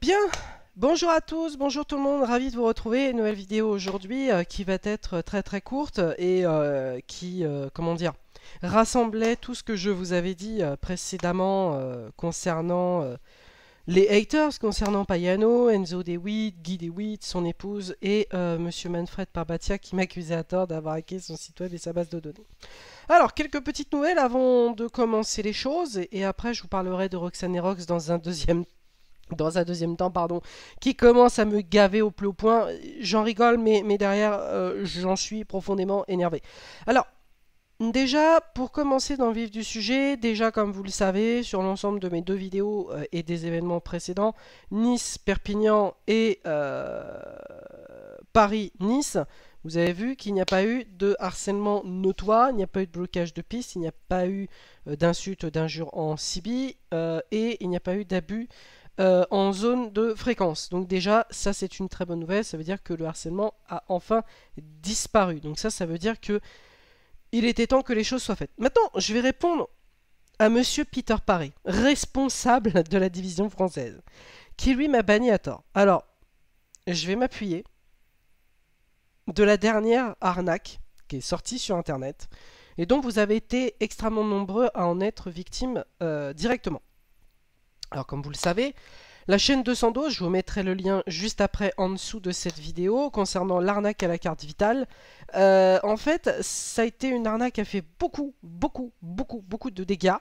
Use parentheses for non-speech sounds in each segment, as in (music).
Bien, bonjour à tous, bonjour tout le monde, ravi de vous retrouver. Une nouvelle vidéo aujourd'hui euh, qui va être très très courte et euh, qui, euh, comment dire, rassemblait tout ce que je vous avais dit précédemment concernant les haters, concernant Payano, Enzo DeWitt, Guy DeWitt, son épouse et Monsieur Manfred Parbatia qui m'accusait à tort d'avoir hacké son site web et sa base de données. Alors, quelques petites nouvelles avant de commencer les choses et, après je vous parlerai de Roxane et Rox dans un deuxième temps dans un deuxième temps, pardon, qui commence à me gaver au plus haut point. J'en rigole, mais, derrière, euh, j'en suis profondément énervé. Alors, Déjà, pour commencer dans le vif du sujet, déjà comme vous le savez, sur l'ensemble de mes deux vidéos euh, et des événements précédents, Nice, Perpignan et euh, Paris, Nice, vous avez vu qu'il n'y a pas eu de harcèlement notoire, il n'y a pas eu de blocage de piste, il n'y a pas eu d'insultes, d'injures en Sibie, et il n'y a pas eu d'abus euh, en zone de fréquence. Donc déjà, ça c'est une très bonne nouvelle, ça veut dire que le harcèlement a enfin disparu. Donc ça, ça veut dire que il était temps que les choses soient faites. Maintenant, je vais répondre à monsieur Peter Paré, responsable de la division française, qui lui m'a banni à tort. Alors, je vais m'appuyer de la dernière arnaque qui est sortie sur internet et dont vous avez été extrêmement nombreux à en être victime euh, directement. Alors comme vous le savez, la chaîne 212, je vous mettrai le lien juste après en dessous de cette vidéo concernant l'arnaque à la carte vitale. Euh, en fait, ça a été une arnaque qui a fait beaucoup, beaucoup, beaucoup, beaucoup de dégâts.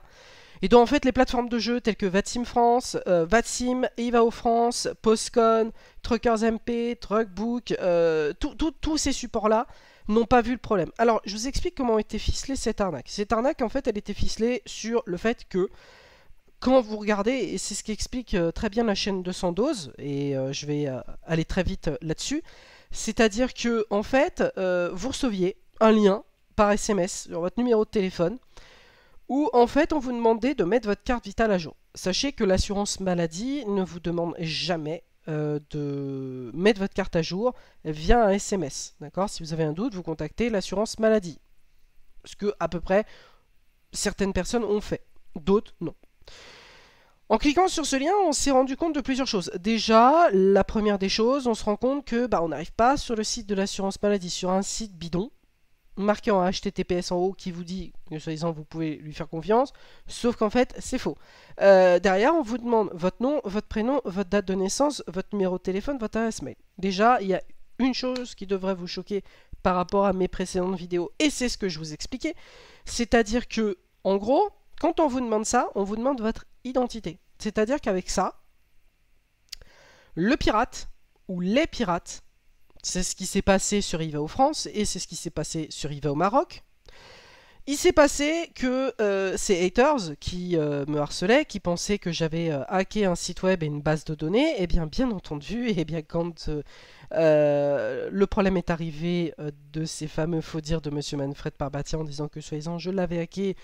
Et donc en fait les plateformes de jeu telles que Vatsim France, euh, Vatsim, Evao France, Postcon, Truckers MP, Truckbook, euh, tous ces supports-là n'ont pas vu le problème. Alors je vous explique comment était ficelée cette arnaque. Cette arnaque en fait elle était ficelée sur le fait que quand vous regardez, et c'est ce qui explique euh, très bien la chaîne de Sandoz, et euh, je vais euh, aller très vite là-dessus, c'est-à-dire que en fait, vous receviez un lien par SMS sur votre numéro de téléphone, où en fait on vous demandait de mettre votre carte vitale à jour. Sachez que l'assurance maladie ne vous demande jamais de mettre votre carte à jour via un SMS. D'accord Si vous avez un doute, vous contactez l'assurance maladie. Ce que à peu près certaines personnes ont fait. D'autres non. En cliquant sur ce lien, on s'est rendu compte de plusieurs choses. Déjà, la première des choses, on se rend compte que bah, on n'arrive pas sur le site de l'assurance maladie, sur un site bidon, marqué en HTTPS en haut qui vous dit que soi-disant vous pouvez lui faire confiance, sauf qu'en fait c'est faux. Euh, derrière, on vous demande votre nom, votre prénom, votre date de naissance, votre numéro de téléphone, votre adresse mail. Déjà, il y a une chose qui devrait vous choquer par rapport à mes précédentes vidéos, et c'est ce que je vous expliquais, c'est-à-dire que, en gros, quand on vous demande ça, on vous demande votre identité. C'est-à-dire qu'avec ça, le pirate ou les pirates, c'est ce qui s'est passé sur IVA France et c'est ce qui s'est passé sur IVA Maroc. Il s'est passé que euh, ces haters qui euh, me harcelaient, qui pensaient que j'avais euh, hacké un site web et une base de données, et eh bien bien entendu, et eh bien quand euh, le problème est arrivé euh, de ces fameux faux dires de M. Manfred Parbatia en disant que soi-disant je l'avais hacké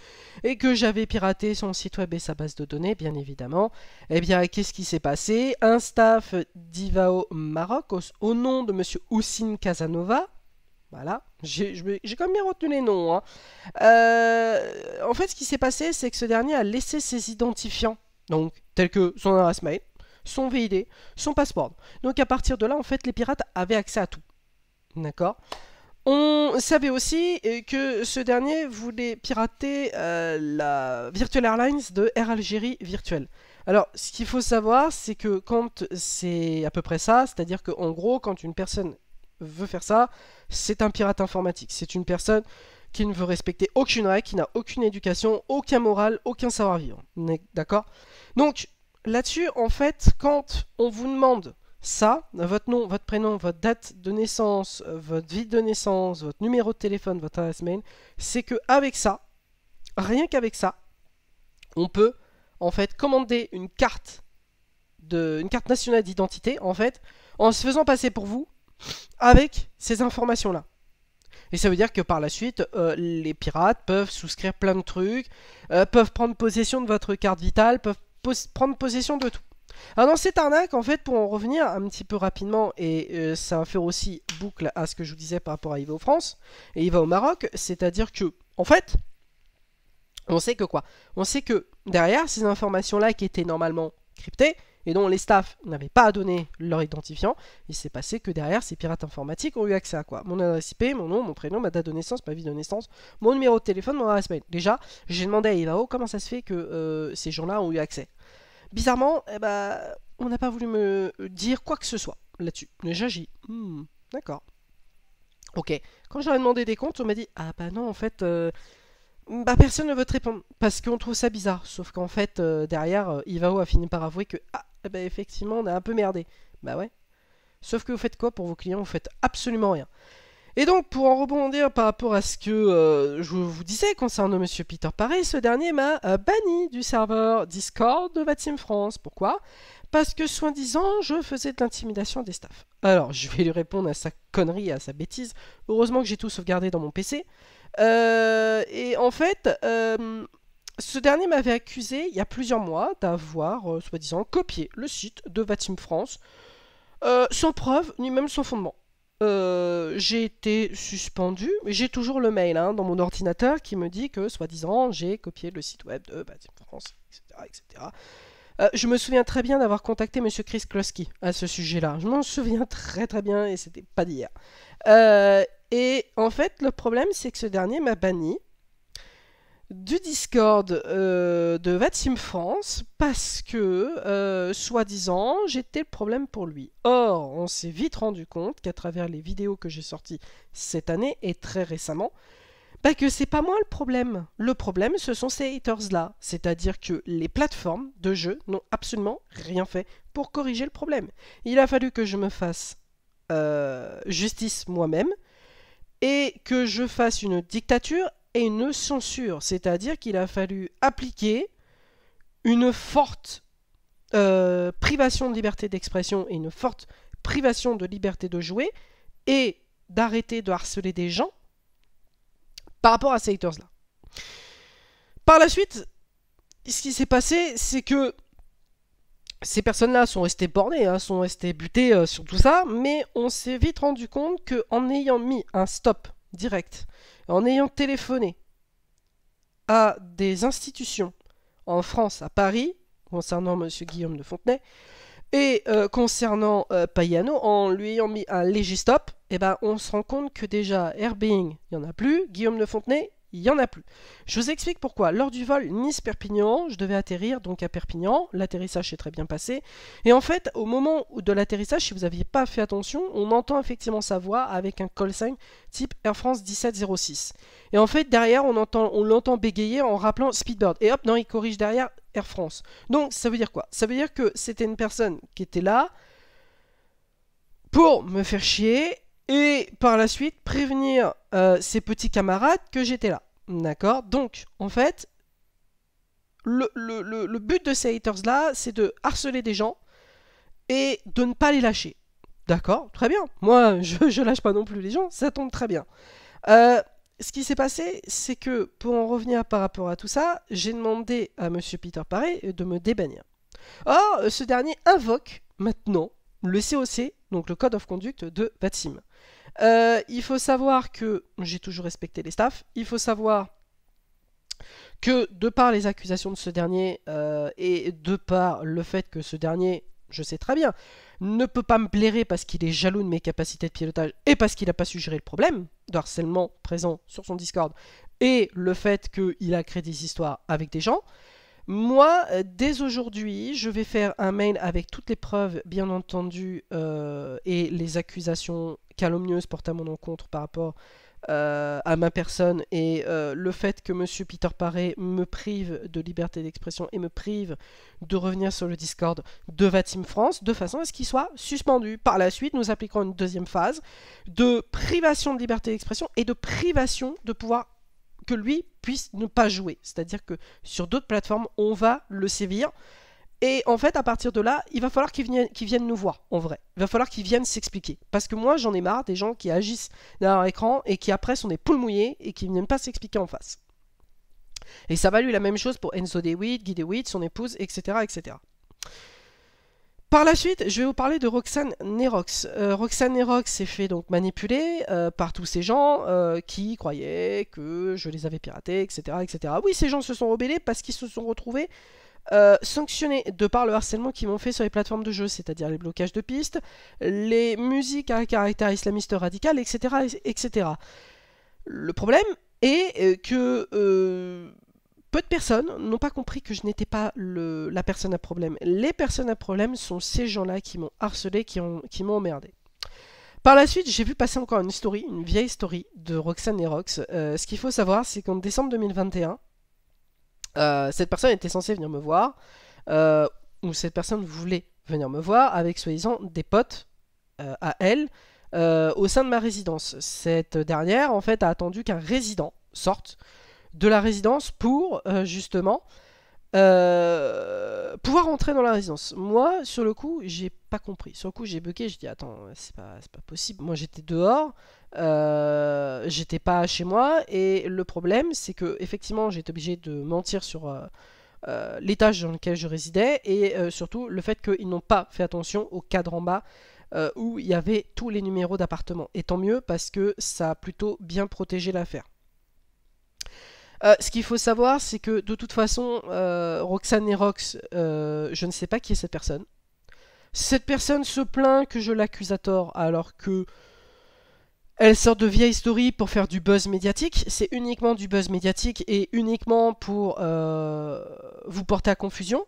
et que j'avais piraté son site web et sa base de données, bien évidemment. Eh bien, qu'est-ce qui s'est passé Un staff d'Ivao Maroc au, nom de M. Houssine Casanova, voilà, j'ai quand même bien retenu les noms. Hein. Euh, en fait, ce qui s'est passé, c'est que ce dernier a laissé ses identifiants, donc tels que son adresse mail, son VID, son passeport Donc à partir de là, en fait, les pirates avaient accès à tout. D'accord on savait aussi euh, que ce dernier voulait pirater euh, la Virtual Airlines de Air Algérie virtuelle Alors, ce qu'il faut savoir, c'est que quand c'est à peu près ça, c'est-à-dire que, qu'en gros, quand une personne veut faire ça, c'est un pirate informatique. C'est une personne qui ne veut respecter aucune règle, qui n'a aucune éducation, aucun moral, aucun savoir-vivre. D'accord Donc, là-dessus, en fait, quand on vous demande ça, votre nom, votre prénom, votre date de naissance, euh, votre vie de naissance, votre numéro de téléphone, votre adresse mail, c'est que avec ça, rien qu'avec ça, on peut en fait commander une carte une carte nationale d'identité en fait en se faisant passer pour vous avec ces informations là. Et ça veut dire que par la suite, euh, les pirates peuvent souscrire plein de trucs, euh, peuvent prendre possession de votre carte vitale, peuvent prendre possession de tout. Alors dans cette arnaque, en fait, pour en revenir un petit peu rapidement, et euh, ça va faire aussi boucle à ce que je vous disais par rapport à Ivo France et va au Maroc, c'est-à-dire que, en fait, on sait que quoi On sait que derrière ces informations-là qui étaient normalement cryptées, et dont les staffs n'avaient pas à donner leur identifiant, il s'est passé que derrière, ces pirates informatiques ont eu accès à quoi Mon adresse IP, mon nom, mon prénom, ma date de naissance, ma vie de naissance, mon numéro de téléphone, mon adresse mail. Déjà, j'ai demandé à Ivao comment ça se fait que euh, ces gens-là ont eu accès. Bizarrement, eh ben, on n'a pas voulu me dire quoi que ce soit là-dessus. Déjà, j'ai... Hmm, d'accord. Ok. Quand j'aurais demandé des comptes, on m'a dit Ah bah non, en fait, euh, bah personne ne veut te répondre, parce qu'on trouve ça bizarre. Sauf qu'en fait, euh, derrière, euh, Ivao a fini par avouer que, ah, bah effectivement, on a un peu merdé. Bah ouais. Sauf que vous faites quoi pour vos clients Vous faites absolument rien. Et donc, pour en rebondir par rapport à ce que euh, je vous disais concernant Monsieur Peter Paré, ce dernier m'a banni du serveur Discord de Vatim France. Pourquoi Parce que, soi-disant, je faisais de l'intimidation des staffs. Alors, je vais lui répondre à sa connerie, à sa bêtise. Heureusement que j'ai tout sauvegardé dans mon PC. Euh, et en fait, euh, ce dernier m'avait accusé il y a plusieurs mois d'avoir, euh, soi-disant, copié le site de Vatim France sans preuve ni même sans fondement. j'ai été suspendu, mais j'ai toujours le mail hein, dans mon ordinateur qui me dit que, soi-disant, j'ai copié le site web de Vatim France, etc. je me souviens très bien d'avoir contacté M. Chris Kloski à ce sujet-là. Je m'en souviens très très bien et c'était pas d'hier. Euh, et en fait, le problème, c'est que ce dernier m'a banni du Discord euh, de Vatim France parce que, euh, soi-disant, j'étais le problème pour lui. Or, on s'est vite rendu compte qu'à travers les vidéos que j'ai sorties cette année et très récemment, bah que c'est pas moi le problème. Le problème, ce sont ces haters-là. C'est-à-dire que les plateformes de jeu n'ont absolument rien fait pour corriger le problème. Il a fallu que je me fasse euh, justice moi-même, et que je fasse une dictature et une censure. C'est-à-dire qu'il a fallu appliquer une forte euh, privation de liberté d'expression et une forte privation de liberté de jouer et d'arrêter de harceler des gens par rapport à ces haters-là. Par la suite, ce qui s'est passé, c'est que ces personnes-là sont restées bornées, hein, sont restées butées euh, sur tout ça, mais on s'est vite rendu compte qu'en ayant mis un stop direct, en ayant téléphoné à des institutions en France, à Paris, concernant M. Guillaume de Fontenay, et euh, concernant euh, Payano, en lui ayant mis un légistop, eh ben, on se rend compte que déjà AirBnb il n'y en a plus, Guillaume de Fontenay, il n'y en a plus. Je vous explique pourquoi. Lors du vol Nice-Perpignan, je devais atterrir donc à Perpignan. L'atterrissage s'est très bien passé. Et en fait, au moment de l'atterrissage, si vous n'aviez pas fait attention, on entend effectivement sa voix avec un call sign type Air France 1706. Et en fait, derrière, on on l'entend bégayer en rappelant Speedbird. Et hop, non, il corrige derrière Air France. Donc, ça veut dire quoi Ça veut dire que c'était une personne qui était là pour me faire chier et par la suite prévenir euh, ses petits camarades que j'étais là. D'accord Donc, en fait, le, but de ces haters-là, c'est de harceler des gens et de ne pas les lâcher. D'accord Très bien. Moi, je, ne lâche pas non plus les gens, ça tombe très bien. Euh, ce qui s'est passé, c'est que, pour en revenir par rapport à tout ça, j'ai demandé à M. Peter Paré de me débannir. Or, ce dernier invoque maintenant le COC, donc le Code of Conduct de Batsim. Euh, il faut savoir que j'ai toujours respecté les staffs. Il faut savoir que de par les accusations de ce dernier euh, et de par le fait que ce dernier, je sais très bien, ne peut pas me plaire parce qu'il est jaloux de mes capacités de pilotage et parce qu'il n'a pas su gérer le problème de harcèlement présent sur son Discord et le fait qu'il a créé des histoires avec des gens, moi, euh, dès aujourd'hui, je vais faire un mail avec toutes les preuves, bien entendu, euh, et les accusations calomnieuses portées à mon encontre par rapport euh, à ma personne et le fait que Monsieur Peter Paré me prive de liberté d'expression et me prive de revenir sur le Discord de Vatim France de façon à ce qu'il soit suspendu. Par la suite, nous appliquerons une deuxième phase de privation de liberté d'expression et de privation de pouvoir que lui puisse ne pas jouer. C'est-à-dire que sur d'autres plateformes, on va le sévir. Et en fait, à partir de là, il va falloir qu'il vienne nous voir, en vrai. Il va falloir qu'il vienne s'expliquer. Parce que moi, j'en ai marre des gens qui agissent derrière écran et qui après sont des poules mouillées et qui ne viennent pas s'expliquer en face. Et ça lui la même chose pour Enzo DeWitt, Guy DeWitt, son épouse, etc. etc. Par la suite, je vais vous parler de Roxane Nerox. Euh, Roxane Nerox s'est fait donc manipuler euh, par tous ces gens euh, qui croyaient que je les avais piratés, etc., etc. Oui, ces gens se sont rebellés parce qu'ils se sont retrouvés sanctionnés de par le harcèlement qu'ils m'ont fait sur les plateformes de jeu, c'est-à-dire les blocages de pistes, les musiques à caractère islamiste radical, etc., etc. Le problème est que peu de personnes n'ont pas compris que je n'étais pas la personne à problème. Les personnes à problème sont ces gens-là qui m'ont harcelé, qui, ont, qui m'ont emmerdé. Par la suite, j'ai vu passer encore une story, une vieille story de Roxane et Rox. Euh, ce qu'il faut savoir, c'est qu'en décembre 2021, euh, cette personne était censée venir me voir, euh, ou cette personne voulait venir me voir avec soi-disant des potes à elle au sein de ma résidence. Cette dernière, en fait, a attendu qu'un résident sorte de la résidence pour euh, justement euh, pouvoir entrer dans la résidence. Moi, sur le coup, j'ai pas compris. Sur le coup, j'ai bugué, j'ai dit attends, c'est pas, pas possible. Moi, j'étais dehors, euh, j'étais pas chez moi, et le problème, c'est que effectivement, j'étais obligé de mentir sur l'étage dans lequel je résidais, et surtout le fait qu'ils n'ont pas fait attention au cadre en bas. où il y avait tous les numéros d'appartement. Et tant mieux parce que ça a plutôt bien protégé l'affaire. Euh, ce qu'il faut savoir, c'est que de toute façon, euh, Roxane et Rox, euh, je ne sais pas qui est cette personne. Cette personne se plaint que je l'accuse à tort, alors que elle sort de vieilles stories pour faire du buzz médiatique. C'est uniquement du buzz médiatique et uniquement pour vous porter à confusion.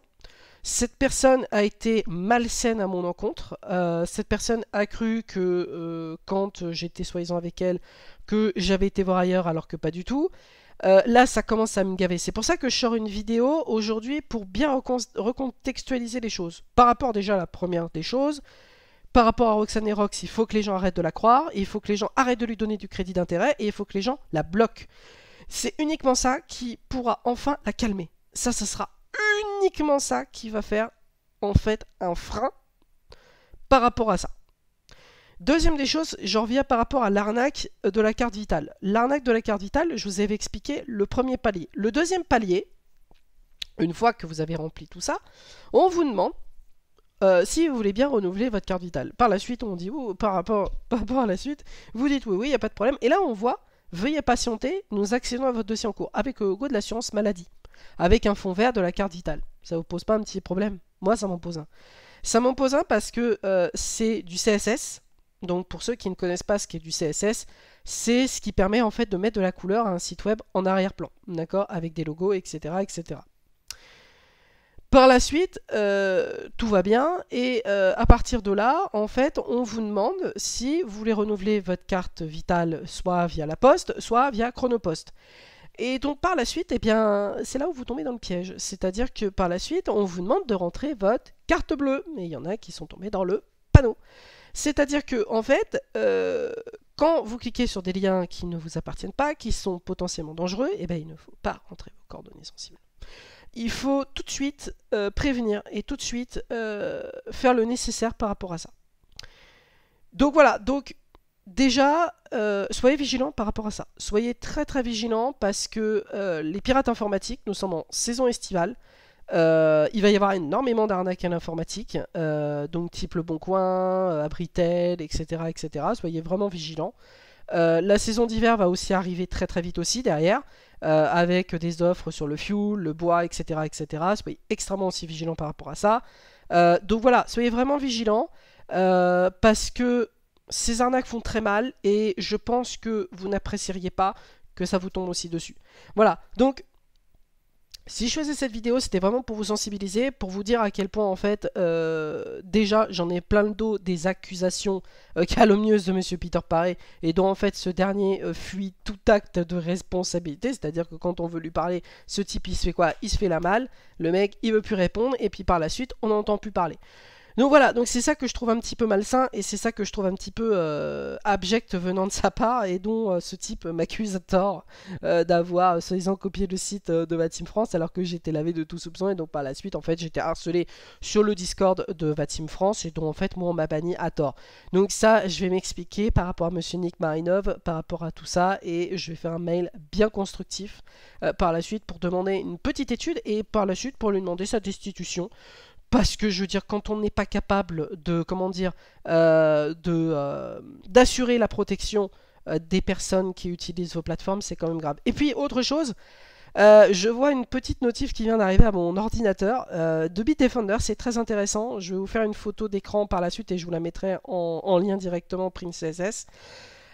Cette personne a été malsaine à mon encontre. cette personne a cru que quand j'étais soi-disant avec elle, que j'avais été voir ailleurs alors que pas du tout. Euh, là, ça commence à me gaver. C'est pour ça que je sors une vidéo aujourd'hui pour bien recontextualiser les choses. Par rapport déjà à la première des choses, par rapport à Roxane et Rox, il faut que les gens arrêtent de la croire, il faut que les gens arrêtent de lui donner du crédit d'intérêt, et il faut que les gens la bloquent. C'est uniquement ça qui pourra enfin la calmer. Ça, ce sera uniquement ça qui va faire en fait un frein par rapport à ça. Deuxième des choses, j'en reviens par rapport à l'arnaque euh, de la carte vitale. L'arnaque de la carte vitale, je vous avais expliqué le premier palier. Le deuxième palier, une fois que vous avez rempli tout ça, on vous demande euh, si vous voulez bien renouveler votre carte vitale. Par la suite, on dit oui, oh, (laughs) par rapport, à la suite, vous dites oui, oui, il n'y a pas de problème. Et là, on voit, veuillez patienter, nous accédons à votre dossier en cours avec le euh, logo de l'assurance maladie, avec un fond vert de la carte vitale. Ça vous pose pas un petit problème Moi, ça m'en pose un. Ça m'en pose un parce que c'est du CSS, donc pour ceux qui ne connaissent pas ce qu'est du CSS, c'est ce qui permet en fait de mettre de la couleur à un site web en arrière-plan, d'accord, avec des logos, etc., etc. Par la suite, euh, tout va bien et euh, à partir de là, en fait, on vous demande si vous voulez renouveler votre carte vitale soit via la poste, soit via Chronopost. Et donc par la suite, eh bien, c'est là où vous tombez dans le piège. C'est-à-dire que par la suite, on vous demande de rentrer votre carte bleue. Mais il y en a qui sont tombés dans le panneau. C'est-à-dire que, en fait, euh, quand vous cliquez sur des liens qui ne vous appartiennent pas, qui sont potentiellement dangereux, eh ben, il ne faut pas rentrer vos coordonnées sensibles. Il faut tout de suite euh, prévenir et tout de suite euh, faire le nécessaire par rapport à ça. Donc voilà, donc déjà, soyez vigilants par rapport à ça. Soyez très très vigilants parce que les pirates informatiques, nous sommes en saison estivale, euh, il va y avoir énormément d'arnaques à l'informatique, euh, donc type Le Bon Coin, euh, Abritel, etc., etc. Soyez vraiment vigilants. la saison d'hiver va aussi arriver très très vite aussi derrière, avec des offres sur le fuel, le bois, etc., etc. Soyez extrêmement aussi vigilants par rapport à ça. donc voilà, soyez vraiment vigilants parce que ces arnaques font très mal et je pense que vous n'apprécieriez pas que ça vous tombe aussi dessus. Voilà, donc si je faisais cette vidéo, c'était vraiment pour vous sensibiliser, pour vous dire à quel point, en fait, euh, déjà, j'en ai plein le dos des accusations euh, (laughs) calomnieuses de Monsieur Peter Paré, et dont, en fait, ce dernier euh, fuit tout acte de responsabilité, c'est-à-dire que quand on veut lui parler, ce type, il se fait quoi Il se fait la malle, le mec, il veut plus répondre, et puis par la suite, on n'entend plus parler. Donc voilà, donc c'est ça que je trouve un petit peu malsain et c'est ça que je trouve un petit peu euh, abject venant de sa part et dont euh, ce type euh, m'accuse à tort d'avoir soi-disant copié le site de Vatim France alors que j'étais lavé de tout soupçon et donc par la suite en fait j'étais harcelé sur le Discord de Vatim France et dont en fait moi on m'a banni à tort. Donc ça je vais m'expliquer par rapport à monsieur Nick Marinov, par rapport à tout ça et je vais faire un mail bien constructif par la suite pour demander une petite étude et par la suite pour lui demander sa destitution. Parce que je veux dire, quand on n'est pas capable de, comment dire, euh, euh, d'assurer la protection euh, des personnes qui utilisent vos plateformes, c'est quand même grave. Et puis autre chose, je vois une petite notif qui vient d'arriver à mon ordinateur de Bitdefender, c'est très intéressant. Je vais vous faire une photo d'écran par la suite et je vous la mettrai en, lien directement Princess.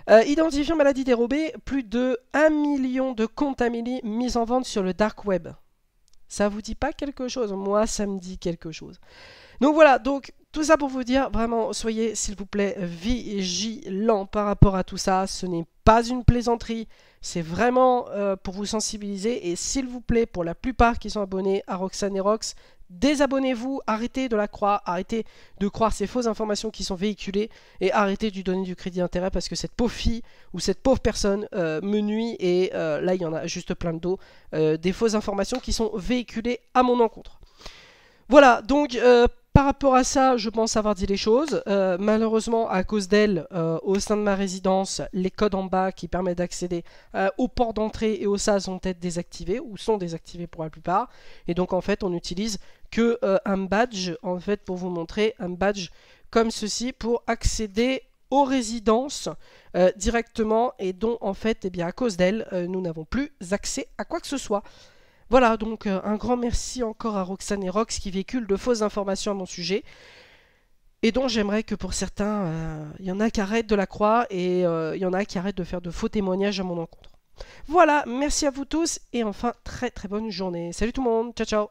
Euh, identifiant maladie dérobée, plus de 1 million de comptes Amélie mis en vente sur le dark web. Ça vous dit pas quelque chose Moi, ça me dit quelque chose. Donc voilà, donc tout ça pour vous dire, vraiment, soyez, s'il vous plaît, vigilants par rapport à tout ça. Ce n'est pas une plaisanterie, c'est vraiment euh, pour vous sensibiliser. Et s'il vous plaît, pour la plupart qui sont abonnés à Roxane et Rox, désabonnez-vous, arrêtez de la croire, arrêtez de croire ces fausses informations qui sont véhiculées et arrêtez de lui donner du crédit d'intérêt parce que cette pauvre fille ou cette pauvre personne euh, me nuit et euh, là il y en a juste plein de dos, euh, des fausses informations qui sont véhiculées à mon encontre. Voilà, donc par rapport à ça, je pense avoir dit les choses. malheureusement, à cause d'elle, au sein de ma résidence, les codes en bas qui permettent d'accéder au port d'entrée et au SAS ont été désactivés ou sont désactivés pour la plupart. Et donc, en fait, on utilise que euh, un badge, en fait, pour vous montrer un badge comme ceci pour accéder aux résidences euh, directement et dont en fait, eh bien, à cause d'elle, euh, nous n'avons plus accès à quoi que ce soit. Voilà, donc un grand merci encore à Roxane et Rox qui véhiculent de fausses informations à mon sujet et dont j'aimerais que pour certains, il y en a qui arrêtent de la croire et il y en a qui arrêtent de faire de faux témoignages à mon encontre. Voilà, merci à vous tous et enfin très très bonne journée. Salut tout le monde, ciao ciao